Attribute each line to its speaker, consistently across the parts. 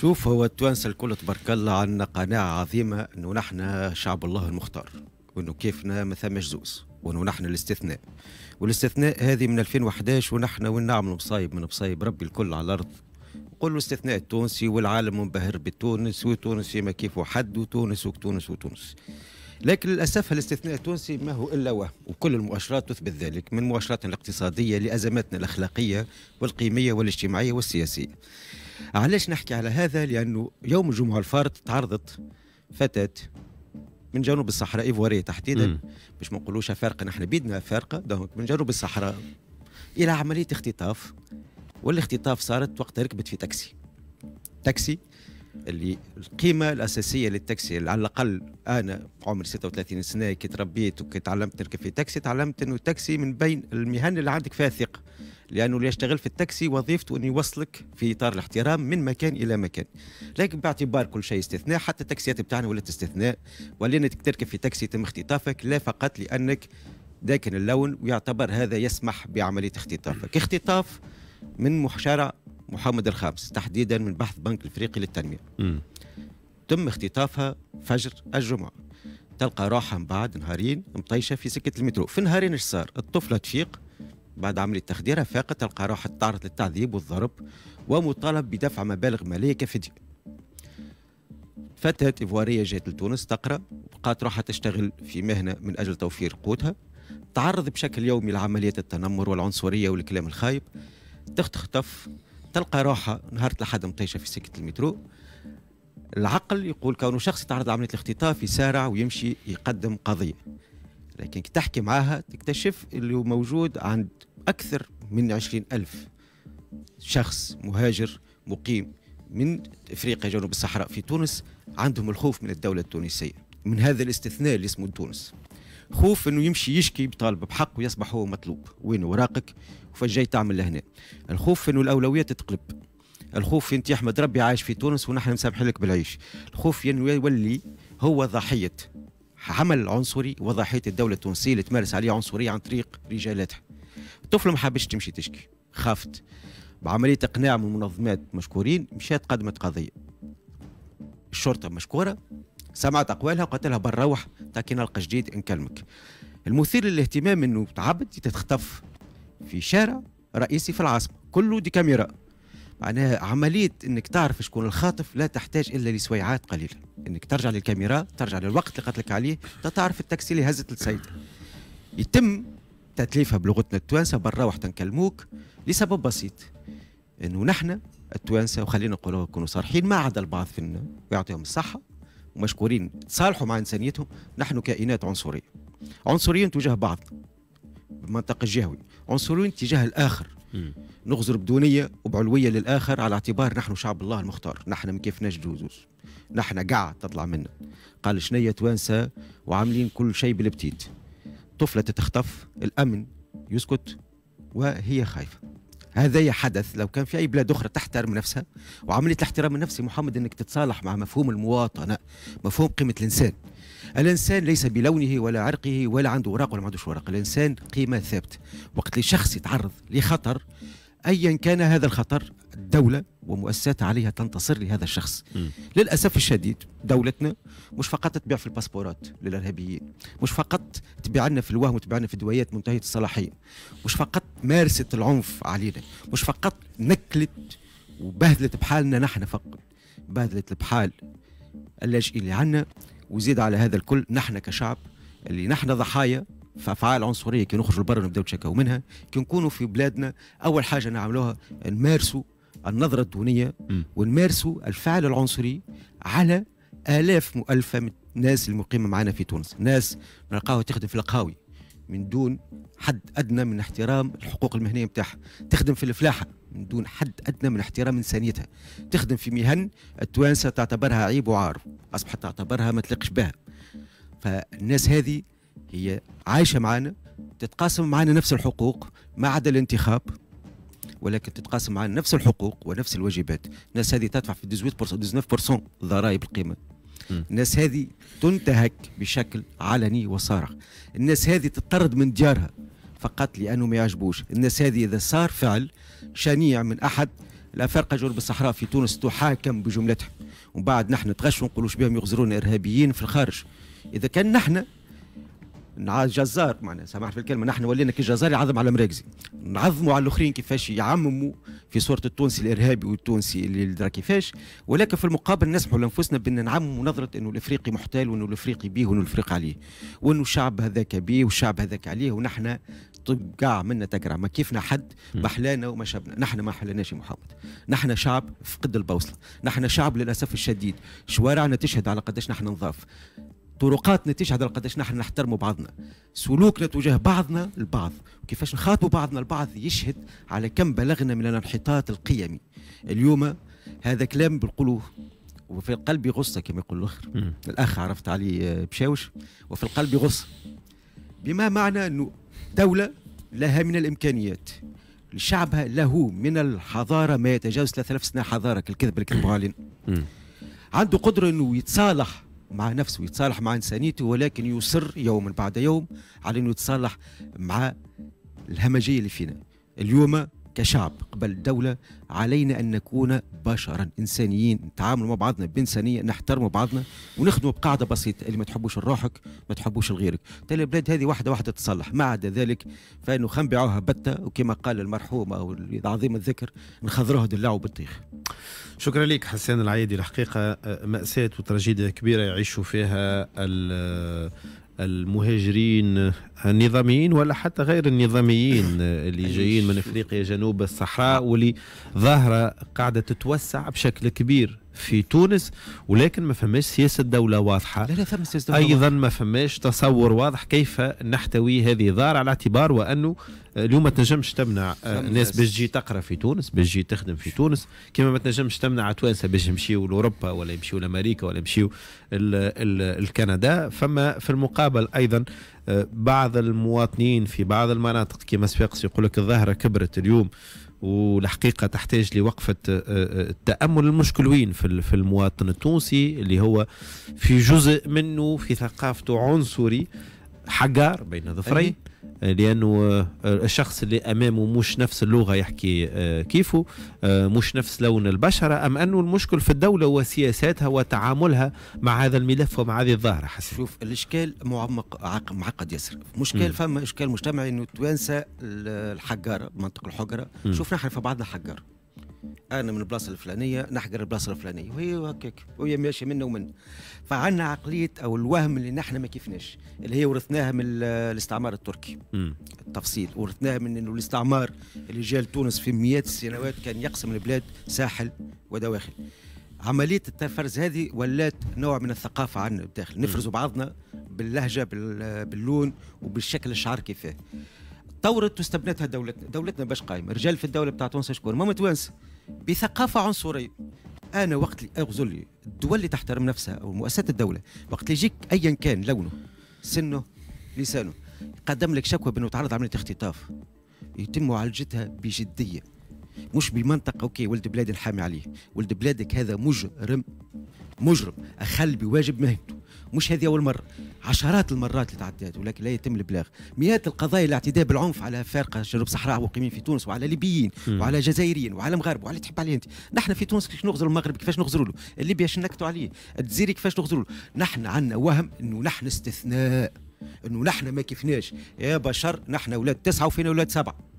Speaker 1: شوف هو التوانسه الكل تبارك الله عندنا قناعه عظيمه انه نحن شعب الله المختار وانه كيفنا ما ثمش زوز وانه نحن الاستثناء والاستثناء هذه من 2011 ونحن وين نعملوا مصايب من مصايب ربي الكل على الارض نقولوا الاستثناء التونسي والعالم منبهر بالتونس وتونس ما كيفه حد وتونس وتونس وتونس لكن للاسف الاستثناء التونسي ما هو الا وهم وكل المؤشرات تثبت ذلك من مؤشراتنا الاقتصاديه لازماتنا الاخلاقيه والقيميه والاجتماعيه والسياسيه علاش نحكي على هذا لانه يوم الجمعه الفارط تعرضت فتاه من جنوب الصحراء ايفواريه تحديدا باش ما نقولوش افارقه نحن بيدنا افارقه دونك من جنوب الصحراء الى عمليه اختطاف والاختطاف صارت وقت ركبت في تاكسي تاكسي اللي القيمه الاساسيه للتاكسي على الاقل انا عمري 36 سنه كي تربيت وكي تعلمت نركب في تاكسي تعلمت انه التاكسي من بين المهن اللي عندك فيها ثقه لانه اللي يشتغل في التاكسي وظيفته انه يوصلك في اطار الاحترام من مكان الى مكان لكن باعتبار كل شيء استثناء حتى التاكسيات بتاعنا ولات استثناء ولانك تركب في تاكسي تم اختطافك لا فقط لانك داكن اللون ويعتبر هذا يسمح بعمليه اختطافك اختطاف من محشره محمد الخامس تحديدا من بحث بنك الافريقي للتنميه م. تم اختطافها فجر الجمعه تلقى روحها من بعد نهارين مطيشه في سكه المترو في نهارين ايش صار الطفله تفيق بعد عمليه تخديرها فاقت تلقى روحها تعرض للتعذيب والضرب ومطالب بدفع مبالغ ماليه كفديه فتاة إيفوارية جات لتونس تقرأ وبقات روحها تشتغل في مهنة من أجل توفير قوتها تعرض بشكل يومي لعملية التنمر والعنصرية والكلام الخايب تختطف تلقى روحها نهار الأحد مطيشة في سكة المترو العقل يقول كونه شخص يتعرض لعملية الاختطاف يسارع ويمشي يقدم قضية لكن كي تحكي معاها تكتشف اللي موجود عند أكثر من عشرين ألف شخص مهاجر مقيم من افريقيا جنوب الصحراء في تونس عندهم الخوف من الدوله التونسيه من هذا الاستثناء اللي اسمه تونس خوف انه يمشي يشكي بطالب بحق ويصبح هو مطلوب وين وراقك وفجاي تعمل لهنا الخوف انه الاولويه تتقلب الخوف انت احمد ربي عايش في تونس ونحن مسامحين لك بالعيش الخوف انه يولي هو ضحيه عمل عنصري وضحيه الدوله التونسيه اللي تمارس عليه عنصريه عن طريق رجالاتها الطفله ما حبش تمشي تشكي خافت بعمليه اقناع من المنظمات مشكورين مشات قدمت قضيه الشرطه مشكوره سمعت أقوالها وقالت لها بنروح تاكي نلقى جديد نكلمك المثير للاهتمام أنه تعبد تتخطف في شارع رئيسي في العاصمة كله دي كاميرا معناها عملية أنك تعرف شكون الخاطف لا تحتاج إلا لسويعات قليلة أنك ترجع للكاميرا ترجع للوقت اللي قتلك عليه تعرف التاكسي اللي هزت السيدة يتم تتليفها بلغتنا التوانسة روح تنكلموك لسبب بسيط أنه نحن التوانسة وخلينا نقولوا نكونوا صارحين ما عدا البعض فينا ويعطيهم الصحة ومشكورين تصالحوا مع انسانيتهم نحن كائنات عنصريه عنصريين تجاه بعض بالمنطق الجهوي عنصريين تجاه الاخر نغزر بدونيه وبعلويه للاخر على اعتبار نحن شعب الله المختار نحن ما كيفناش جوزوز نحن قاع تطلع منا قال شنية توانسة وعاملين كل شيء بالبتيت طفلة تتخطف الأمن يسكت وهي خايفة هذا حدث لو كان في اي بلاد اخرى تحترم نفسها وعمليه الاحترام النفسي محمد انك تتصالح مع مفهوم المواطنه مفهوم قيمه الانسان الانسان ليس بلونه ولا عرقه ولا عنده اوراق ولا ما عندوش اوراق الانسان قيمه ثابته وقت اللي شخص يتعرض لخطر ايا كان هذا الخطر الدوله ومؤسسات عليها تنتصر لهذا الشخص م. للأسف الشديد دولتنا مش فقط تبيع في الباسبورات للإرهابيين مش فقط تبيع لنا في الوهم وتبيع لنا في دوايات منتهية الصلاحية مش فقط مارست العنف علينا مش فقط نكلت وبهذلت بحالنا نحن فقط بهذلت بحال اللاجئين اللي عنا وزيد على هذا الكل نحن كشعب اللي نحن ضحايا في افعال عنصريه كي نخرجوا لبرا ونبداو نتشكاو منها كي نكونوا في بلادنا اول حاجه نعملوها نمارسوا النظرة الدونية ونمارسوا الفعل العنصري على آلاف مؤلفة من الناس المقيمة معنا في تونس ناس نلقاها تخدم في القهاوي من دون حد أدنى من احترام الحقوق المهنية نتاعها، تخدم في الفلاحة من دون حد أدنى من احترام إنسانيتها تخدم في مهن التوانسة تعتبرها عيب وعار أصبحت تعتبرها ما تلقش بها فالناس هذه هي عايشة معنا تتقاسم معنا نفس الحقوق ما عدا الانتخاب ولكن تتقاسم على نفس الحقوق ونفس الواجبات الناس هذه تدفع في 18% 19% ضرائب القيمه الناس هذه تنتهك بشكل علني وصارخ الناس هذه تطرد من ديارها فقط لانه ما يعجبوش الناس هذه اذا صار فعل شنيع من احد الافارقه جنوب الصحراء في تونس تحاكم بجملتها ومن بعد نحن نتغش ونقولوا بهم يغزرون ارهابيين في الخارج اذا كان نحن جزار معنا سامحني في الكلمه نحن ولينا كي جزار يعظم على مراكزي نعظموا على الاخرين كيفاش يعمموا في صوره التونسي الارهابي والتونسي اللي درا كيفاش ولكن في المقابل نسمحوا لانفسنا بان نعمموا نظره انه الافريقي محتال وانه الافريقي بيه وانه الافريقي عليه وانه الشعب هذاك بيه والشعب هذاك عليه ونحن طب قاع منا تقرع ما كيفنا حد محلانا وما شبنا نحن ما حلناش يا محمد نحن شعب فقد البوصله نحن شعب للاسف الشديد شوارعنا تشهد على قداش نحن نظاف طرقاتنا تشهد على قداش نحن نحترموا بعضنا سلوكنا تجاه بعضنا البعض وكيفاش نخاطبوا بعضنا البعض يشهد على كم بلغنا من الانحطاط القيمي اليوم هذا كلام بالقلوب وفي القلب غصه كما يقول الاخر الاخ عرفت علي آه، بشاوش وفي القلب غصه بما معنى انه دوله لها من الامكانيات لشعبها له من الحضاره ما يتجاوز 3000 سنه حضاره كالكذب اللي كذبوا عنده قدره انه يتصالح مع نفسه يتصالح مع إنسانيته ولكن يصر يوما بعد يوم على أنه يتصالح مع الهمجية اللي فينا اليوم كشعب قبل دولة علينا أن نكون بشرا إنسانيين نتعامل مع بعضنا بإنسانية نحترم بعضنا ونخدموا بقاعدة بسيطة اللي ما تحبوش لروحك ما تحبوش لغيرك تالي البلاد هذه واحدة واحدة تصلح ما عدا ذلك فإنه خنبعوها بتة وكما قال المرحوم أو العظيم الذكر نخضروها دلعوا بالطيخ
Speaker 2: شكرا لك حسان العيدي الحقيقة آه، مأساة وتراجيديا كبيرة يعيشوا فيها المهاجرين النظاميين ولا حتى غير النظاميين اللي جايين من افريقيا جنوب الصحراء واللي ظاهره قاعده تتوسع بشكل كبير في تونس ولكن ما فماش سياسه دوله واضحه لا لا فما سياسه دوله ايضا ما فماش تصور واضح كيف نحتوي هذه الدار على اعتبار وانه اليوم ما تنجمش تمنع الناس آه، باش تجي تقرا في تونس باش تجي تخدم في تونس كما ما تنجمش تمنع توانسه باش يمشيو لاوروبا ولا يمشيو لامريكا ولا يمشيو لكندا فما في المقابل ايضا آه، بعض المواطنين في بعض المناطق كما سبق يقول لك الظاهره كبرت اليوم والحقيقة تحتاج لوقفة آه، آه، التأمل المشكل وين في المواطن التونسي اللي هو في جزء منه في ثقافته عنصري حجار بين ظفرين آه، لانه آه، الشخص اللي امامه مش نفس اللغه يحكي آه، كيفه مش نفس لون البشره ام انه المشكل في الدوله وسياساتها وتعاملها مع هذا الملف ومع هذه الظاهره
Speaker 1: حسن شوف الاشكال
Speaker 2: معمق
Speaker 1: معقد ياسر مشكل فما اشكال مجتمعي انه توانسه الحجاره منطقه الحجره شوف نحن في بعضنا حجاره انا من البلاصه الفلانيه نحقر البلاصه الفلانيه وهي هكاك وهي ماشيه منا ومن فعنا عقليه او الوهم اللي نحن ما كيفناش اللي هي ورثناها من الاستعمار التركي بالتفصيل التفصيل ورثناها من انه الاستعمار اللي جاء لتونس في مئات السنوات كان يقسم البلاد ساحل ودواخل عمليه التفرز هذه ولات نوع من الثقافه عندنا بالداخل نفرزوا بعضنا باللهجه باللون وبالشكل الشعر كيفاه طورت واستبنتها دولتنا دولتنا باش قايمه رجال في الدوله بتاع تونس شكون ما متوانسه بثقافه عنصريه انا وقت اللي اغزل لي الدول اللي تحترم نفسها او مؤسسات الدوله وقت اللي يجيك ايا كان لونه سنه لسانه قدم لك شكوى بانه تعرض عمليه اختطاف يتم معالجتها بجديه مش بمنطق اوكي ولد بلادي نحامي عليه ولد بلادك هذا مجرم مجرم اخل بواجب مهنته مش هذه اول مره عشرات المرات اللي تعدات ولكن لا يتم الابلاغ مئات القضايا الاعتداء بالعنف على فارقه جنوب صحراء مقيمين في تونس وعلى ليبيين وعلى جزائريين وعلى مغاربه وعلى تحب عليه انت نحن في تونس كيفاش نغزروا المغرب كيفاش نغزروا له ليبيا شنكتوا عليه الجزائري كيفاش نغزروا له نحن عندنا وهم انه نحن استثناء انه نحن ما كيفناش يا بشر نحن اولاد تسعه وفينا اولاد سبعه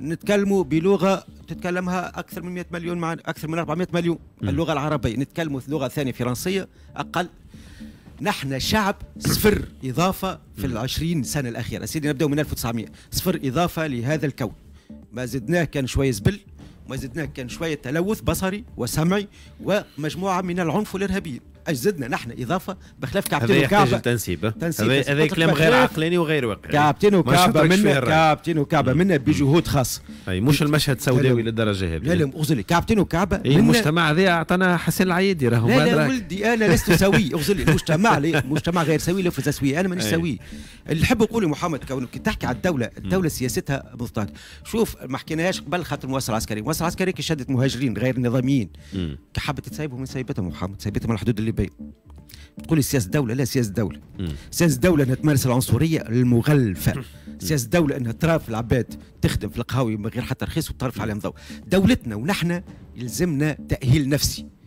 Speaker 1: نتكلموا بلغه تتكلمها اكثر من 100 مليون مع اكثر من 400 مليون اللغه العربيه نتكلموا لغه ثانيه فرنسيه اقل نحن شعب صفر اضافه في العشرين سنه الاخيره سيدي نبداو من 1900 صفر اضافه لهذا الكون ما زدناه كان شويه زبل ما زدناه كان شويه تلوث بصري وسمعي ومجموعه من العنف والارهابيين اجزدنا نحن اضافه بخلاف كابتن وكعبه هذا تنسيب هذا كلام غير عقلاني وغير واقعي كابتن وكعبه منا كابتن وكابا
Speaker 2: منا بجهود خاصه اي مش المشهد سوداوي للدرجه هذه لا لا اغزلي كابتن وكعبه المجتمع
Speaker 1: هذا اعطانا حسين العيدي راهو لا لا ولدي انا لست سوي اغزلي المجتمع المجتمع غير سوي لفظ سوي انا مانيش سوي اللي نحب نقول محمد كونك تحكي على الدوله الدوله سياستها مضطرة شوف ما حكيناهاش قبل خاطر المؤسسه العسكريه المؤسسه العسكريه كي شدت مهاجرين غير نظاميين كحبت تسيبهم من سيبتهم محمد سيبتهم على الحدود اللي الغربي تقولي سياسه دوله لا سياسه دوله سياسه دوله انها تمارس العنصريه المغلفه سياسه دوله انها تراف العباد تخدم في القهاوي من غير حتى رخيص وتطرف عليهم ضوء دولتنا ونحن يلزمنا تاهيل نفسي